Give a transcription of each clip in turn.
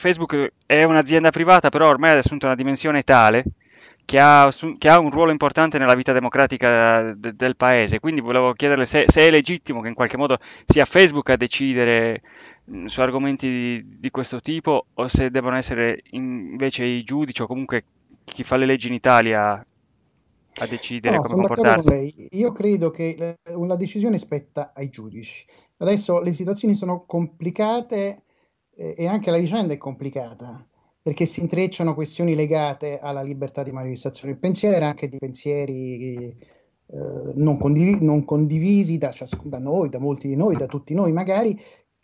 Facebook è un'azienda privata, però ormai ha assunto una dimensione tale che ha, che ha un ruolo importante nella vita democratica de, del paese. Quindi volevo chiederle se, se, è legittimo che in qualche modo sia Facebook a decidere su argomenti di, di, questo tipo o se devono essere invece i giudici o comunque chi fa le leggi in Italia a decidere no, come comportarsi. Io credo che la eh, decisione spetta ai giudici. Adesso le situazioni sono complicate e anche la vicenda è complicata perché si intrecciano questioni legate alla libertà di manifestazione del pensiero, anche di pensieri eh, non, condiv- non, condivisi da, cias- da, noi, da molti di noi, da tutti noi magari,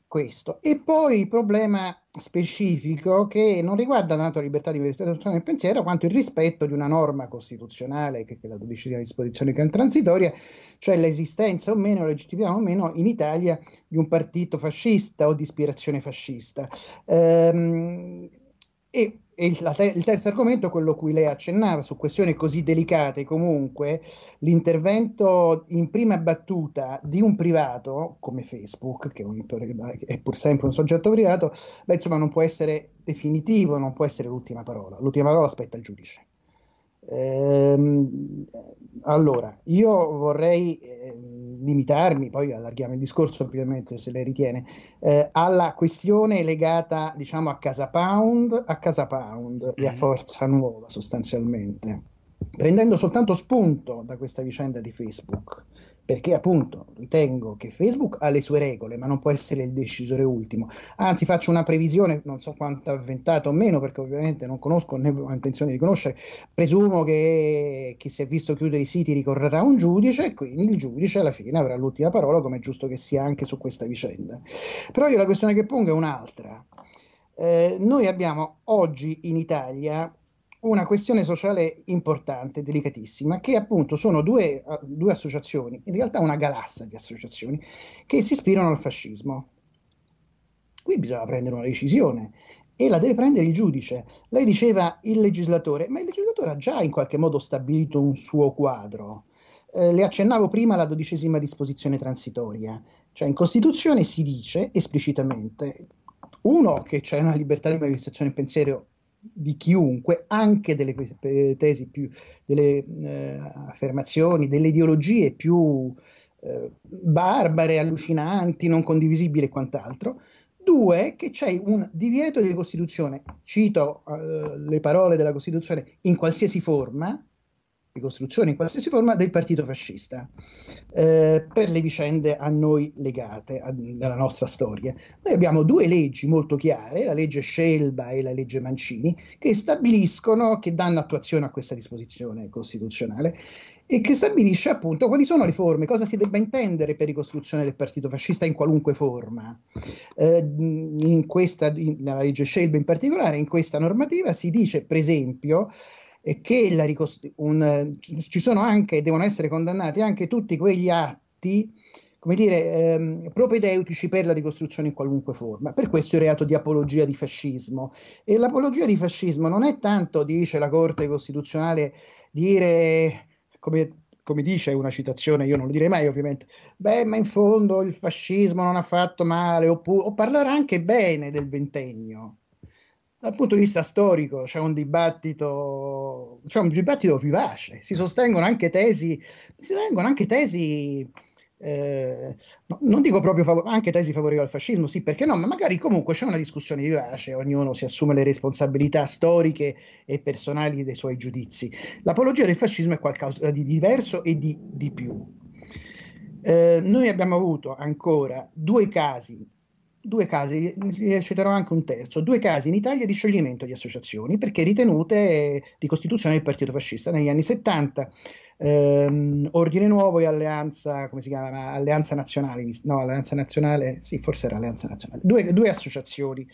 questo. E poi il problema specifico che non riguarda tanto la libertà di manifestazione del pensiero quanto il rispetto di una norma costituzionale che è la dodicesima disposizione transitoria, cioè l'esistenza o meno, la legittimità o meno in Italia di un partito fascista o di ispirazione fascista. Ehm, e, e il, te- il, terzo argomento, quello cui lei accennava, su questioni così delicate comunque, l'intervento in prima battuta di un privato come Facebook, che è un, è pur sempre un soggetto privato, beh, insomma non può essere definitivo, non può essere l'ultima parola. L'ultima parola aspetta il giudice. Ehm, allora, io vorrei... Eh, limitarmi, poi allarghiamo il discorso ovviamente se lei ritiene, eh, alla questione legata diciamo a Casa Pound, a Casa Pound e a mhm. Forza Nuova sostanzialmente prendendo soltanto spunto da questa vicenda di Facebook, perché appunto ritengo che Facebook ha le sue regole, ma non può essere il decisore ultimo. Anzi, faccio una previsione, non so quanto avventato o meno, perché ovviamente non conosco né ho intenzione di conoscere. Presumo che chi si è visto chiudere i siti ricorrerà a un giudice, e quindi il giudice alla fine avrà l'ultima parola, come è giusto che sia anche su questa vicenda. Però io la questione che pongo è un'altra. Eh, noi abbiamo oggi in Italia una questione sociale importante, delicatissima, che appunto sono due, eh, due associazioni, in realtà una galassia di associazioni, che si ispirano al fascismo. Qui bisogna prendere una decisione e la deve prendere il giudice. Lei diceva il legislatore, ma il legislatore ha già in qualche modo stabilito un suo quadro. Eh, le accennavo prima la dodicesima disposizione transitoria, cioè in Costituzione si dice esplicitamente, uno, che c'è una libertà di manifestazione e pensiero di chiunque, anche delle tesi più, delle eh, affermazioni, delle ideologie più eh, barbare, allucinanti, non condivisibili e quant'altro. Due, che c'è un divieto di Costituzione, cito eh, le parole della Costituzione, in qualsiasi forma, ricostruzione in qualsiasi forma del partito fascista eh, per le vicende a noi legate a, nella nostra storia. Noi abbiamo due leggi molto chiare, la legge Scelba e la legge Mancini, che stabiliscono, che danno attuazione a questa disposizione costituzionale e che stabilisce appunto quali sono le forme, cosa si debba intendere per ricostruzione del partito fascista in qualunque forma. Eh, in questa, in, nella legge Scelba in particolare, in questa normativa si dice per esempio che ricost- un, ci sono anche, devono essere condannati anche tutti quegli atti come dire, ehm, propedeutici per la ricostruzione in qualunque forma. Per questo il reato di apologia di fascismo. E l'apologia di fascismo non è tanto, dice la Corte Costituzionale, dire, come, come dice una citazione, io non lo direi mai ovviamente, beh, ma in fondo il fascismo non ha fatto male, oppure, o parlare anche bene del ventennio dal punto di vista storico c'è un dibattito, c'è un dibattito vivace, si sostengono anche tesi, si sostengono anche tesi eh, non dico proprio fav- anche tesi favorevoli al fascismo, sì, perché no, ma magari comunque c'è una discussione vivace, ognuno si assume le responsabilità storiche e personali dei suoi giudizi. L'apologia del fascismo è qualcosa di diverso e di, di più. Eh, noi abbiamo avuto ancora due casi due casi, ne citerò anche un terzo, due casi in Italia di scioglimento di associazioni perché ritenute eh, di costituzione del partito fascista negli anni 70. Ehm, Ordine Nuovo e Alleanza, come si chiama? Alleanza Nazionale, no, Alleanza Nazionale, sì, forse era Alleanza Nazionale, due, due associazioni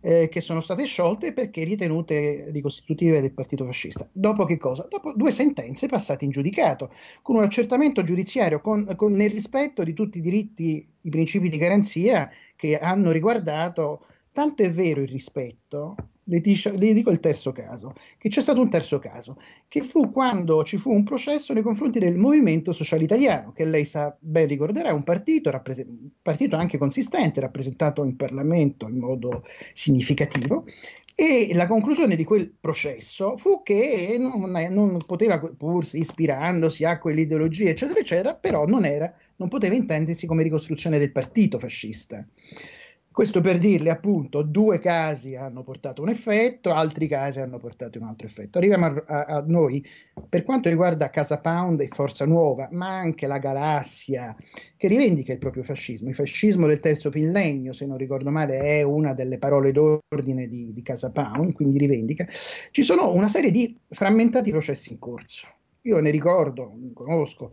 eh, che sono state sciolte perché ritenute ricostitutive del partito fascista. Dopo che cosa? Dopo due sentenze passate in giudicato, con un accertamento giudiziario con, con, nel rispetto di tutti i diritti, i principi di garanzia che hanno riguardato, tanto è vero il rispetto, le, dico il terzo caso, che c'è stato un terzo caso, che fu quando ci fu un processo nei confronti del Movimento Sociale Italiano, che lei sa ben ricorderà, è un partito, rappres- partito anche consistente, rappresentato in Parlamento in modo significativo, e la conclusione di quel processo fu che non, non, poteva, pur ispirandosi a quell'ideologia, eccetera, eccetera, però non, era, non poteva intendersi come ricostruzione del partito fascista. Questo per dirle appunto, due casi hanno portato un effetto, altri casi hanno portato un altro effetto. Arriviamo a, a, a noi, per quanto riguarda Casa Pound e Forza Nuova, ma anche la Galassia, che rivendica il proprio fascismo. Il fascismo del terzo millennio, se non ricordo male, è una delle parole d'ordine di, di Casa Pound, quindi rivendica. Ci sono una serie di frammentati processi in corso. Io ne ricordo, ne conosco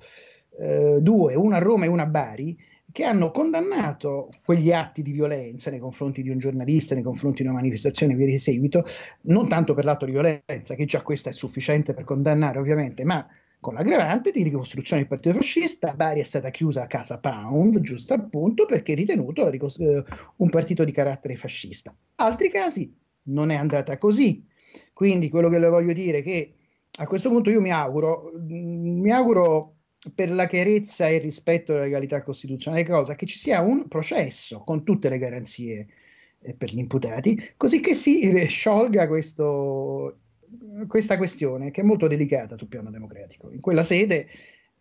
eh, due, uno a Roma e uno a Bari che hanno condannato quegli atti di violenza nei confronti di un giornalista, nei confronti di una manifestazione e via di seguito, non tanto per l'atto di violenza, che già questa è sufficiente per condannare ovviamente, ma con l'aggravante di ricostruzione del partito fascista, Bari è stata chiusa a casa Pound, giusto appunto, perché è ritenuto eh, un partito di carattere fascista. Altri casi non è andata così. Quindi quello che le voglio dire è che a questo punto io mi auguro, mm, mi auguro per la chiarezza e il rispetto della legalità costituzionale, cosa? Che ci sia un processo con tutte le garanzie eh, per gli imputati, così che si sciolga questo, questa questione che è molto delicata sul piano democratico. In quella sede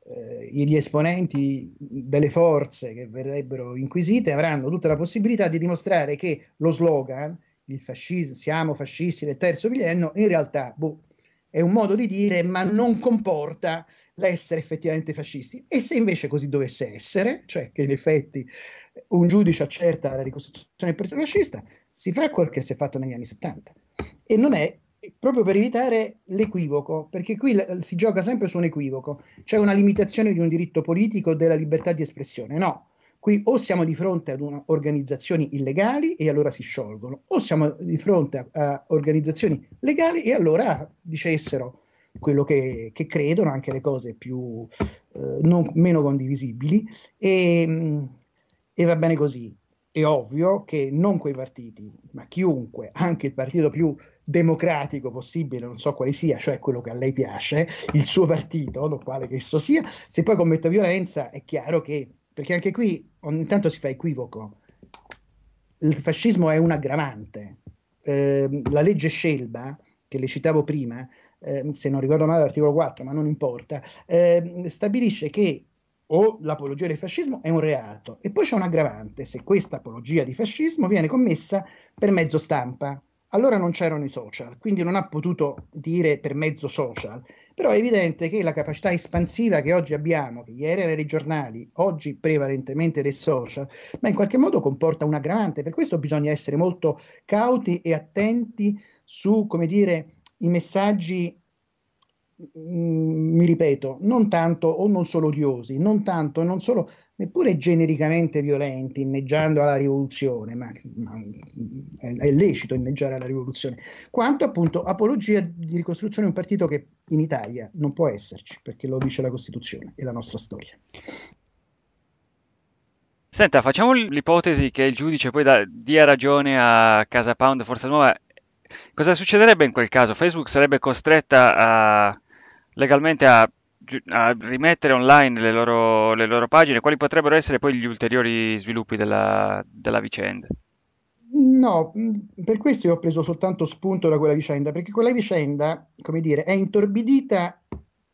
eh, gli esponenti delle forze che verrebbero inquisite avranno tutta la possibilità di dimostrare che lo slogan fascismo, siamo fascisti del terzo millennio in realtà boh, è un modo di dire ma non comporta l'essere effettivamente fascisti e se invece così dovesse essere, cioè che in effetti un giudice accerta la ricostruzione fascista, si fa quel che si è fatto negli anni 70 e non è proprio per evitare l'equivoco, perché qui l- si gioca sempre su un equivoco, c'è una limitazione di un diritto politico della libertà di espressione, no. Qui o siamo di fronte ad una, organizzazioni illegali e allora si sciolgono, o siamo di fronte a, a organizzazioni legali e allora dicessero quello che, che credono, anche le cose più, eh, non, meno condivisibili e, e va bene così. È ovvio che non quei partiti, ma chiunque, anche il partito più democratico possibile, non so quale sia, cioè quello che a lei piace, il suo partito, lo quale che esso sia, se poi commette violenza è chiaro che, perché anche qui ogni tanto si fa equivoco, il fascismo è un aggravante. Eh, la legge Scelba, che le citavo prima, eh, se non ricordo male l'articolo 4, ma non importa, eh, stabilisce che o l'apologia del fascismo è un reato e poi c'è un aggravante se questa apologia di fascismo viene commessa per mezzo stampa. Allora non c'erano i social, quindi non ha potuto dire per mezzo social, però è evidente che la capacità espansiva che oggi abbiamo, che ieri era dei giornali, oggi prevalentemente dei social, ma in qualche modo comporta un aggravante, per questo bisogna essere molto cauti e attenti su, come dire, i messaggi, mh, mm, mi ripeto, non tanto o non solo odiosi, non tanto e non solo neppure genericamente violenti, inneggiando alla rivoluzione, ma, ma è, mm, è, lecito inneggiare alla rivoluzione, quanto appunto apologia di ricostruzione di un partito che in Italia non può esserci, perché lo dice la Costituzione e la nostra storia. Senta, facciamo l'ipotesi che il giudice poi da, dia ragione a Casa Pound Forza Nuova Cosa succederebbe in quel caso? Facebook sarebbe costretta a, legalmente a, a rimettere online le loro, le loro, pagine? Quali potrebbero essere poi gli ulteriori sviluppi della, della vicenda? No, mm, per questo io ho preso soltanto spunto da quella vicenda, perché quella vicenda, come dire, è intorbidita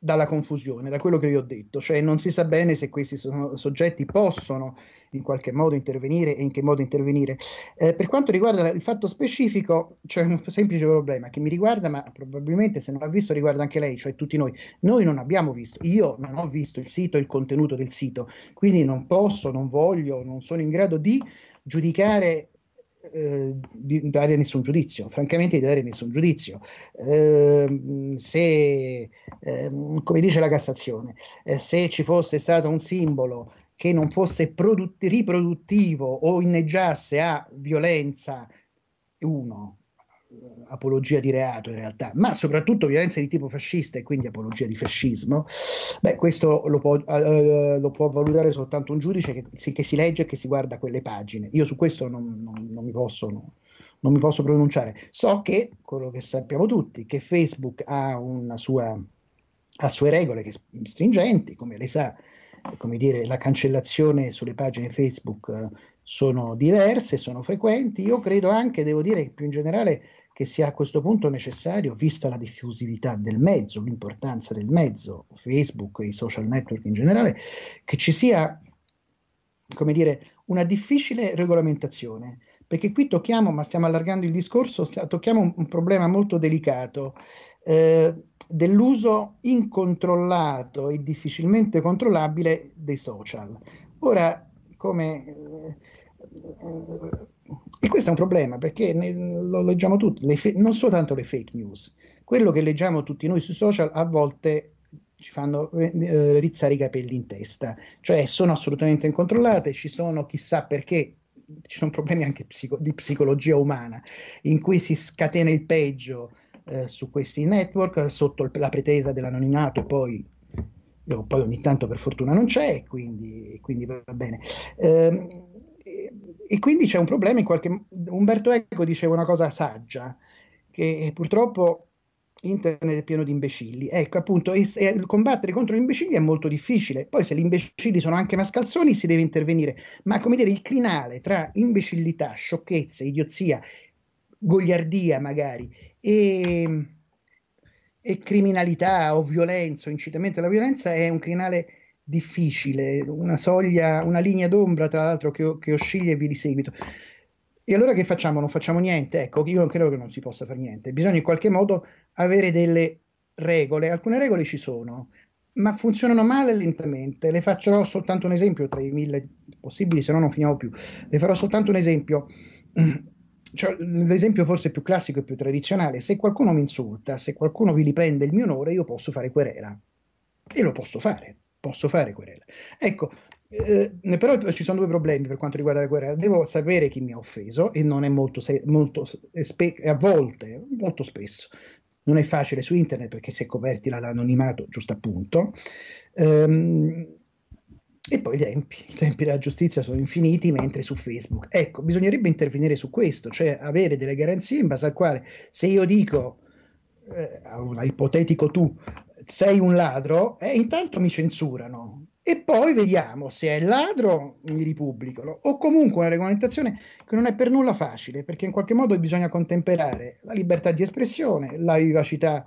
dalla confusione, da quello che vi ho detto, cioè non si sa bene se questi soggetti possono in qualche modo intervenire e in che modo intervenire. Eh, per quanto riguarda il fatto specifico, c'è un semplice problema che mi riguarda, ma probabilmente se non ha visto riguarda anche lei, cioè tutti noi. Noi non abbiamo visto, io non ho visto il sito, il contenuto del sito, quindi non posso, non voglio, non sono in grado di giudicare di dare nessun giudizio, francamente di dare nessun giudizio. Eh, se, eh, come dice la Cassazione, eh, se ci fosse stato un simbolo che non fosse produtt- riproduttivo o inneggiasse a violenza, uno, apologia di reato in realtà, ma soprattutto violenza di tipo fascista e quindi apologia di fascismo, beh, questo lo può, eh, eh lo può valutare soltanto un giudice che si, che si, legge e che si guarda quelle pagine. Io su questo non, non, non, mi posso, non, mi posso. pronunciare. So che quello che sappiamo tutti, che Facebook ha, sua, ha sue regole che, stringenti, come le sa, come dire, la cancellazione sulle pagine Facebook eh, sono diverse, sono frequenti. Io credo anche, devo dire, che più in generale che sia a questo punto necessario, vista la diffusività del mezzo, l'importanza del mezzo, Facebook e i social network in generale, che ci sia, come dire, una difficile regolamentazione, perché qui tocchiamo, ma stiamo allargando il discorso, tocchiamo un, un problema molto delicato eh, dell'uso incontrollato e difficilmente controllabile dei social. Ora, come... Eh, eh e questo è un problema perché ne, lo leggiamo tutti, fe- non soltanto le fake news, quello che leggiamo tutti noi sui social a volte ci fanno eh, eh, rizzare i capelli in testa, cioè sono assolutamente incontrollate, ci sono chissà perché ci sono problemi anche psico- di psicologia umana in cui si scatena il peggio eh, su questi network sotto il, la pretesa dell'anonimato poi, eh, poi ogni tanto per fortuna non c'è quindi, quindi va bene eh, e quindi c'è un problema in qualche Umberto Eco diceva una cosa saggia, che purtroppo internet è pieno di imbecilli. Ecco, appunto, e, e combattere contro gli imbecilli è molto difficile. Poi se gli imbecilli sono anche mascalzoni si deve intervenire, ma come dire, il crinale tra imbecillità, sciocchezza, idiozia, gogliardia magari e, e criminalità o violenza o incitamento alla violenza è un crinale difficile, una soglia, una linea d'ombra tra l'altro che, che oscilla e vi di seguito. E allora che facciamo? Non facciamo niente? Ecco, io credo che non si possa fare niente. Bisogna in qualche modo avere delle regole. Alcune regole ci sono, ma funzionano male lentamente. Le faccio soltanto un esempio tra i mille possibili, se no non finiamo più. Le farò soltanto un esempio. Cioè, l'esempio forse più classico e più tradizionale, se qualcuno mi insulta, se qualcuno vi vilipende il mio onore, io posso fare querela e lo posso fare posso fare querela. Ecco, eh, però ci sono due problemi per quanto riguarda la querela. Devo sapere chi mi ha offeso e non è molto, se- molto eh, spe- eh, a volte, molto spesso. Non è facile su internet perché si è coperti dall'anonimato, giusto appunto. Ehm, e poi i tempi, i tempi della giustizia sono infiniti, mentre su Facebook. Ecco, bisognerebbe intervenire su questo, cioè avere delle garanzie in base al quale se io dico eh, a ipotetico tu, sei un ladro, e eh, intanto mi censurano. E poi vediamo se è ladro, mi ripubblicano. O comunque una regolamentazione che non è per nulla facile, perché in qualche modo bisogna contemperare la libertà di espressione, la vivacità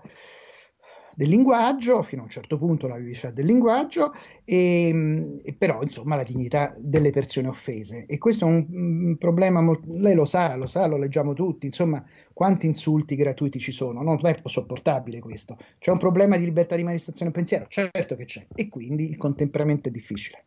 del linguaggio, fino a un certo punto la vivacità del linguaggio, e, ehm, e però insomma la dignità delle persone offese. E questo è un, un mm, problema, molto, lei lo sa, lo sa, lo leggiamo tutti, insomma quanti insulti gratuiti ci sono, non è sopportabile questo. C'è un problema di libertà di manifestazione e pensiero, certo che c'è, e quindi il contemperamento è difficile.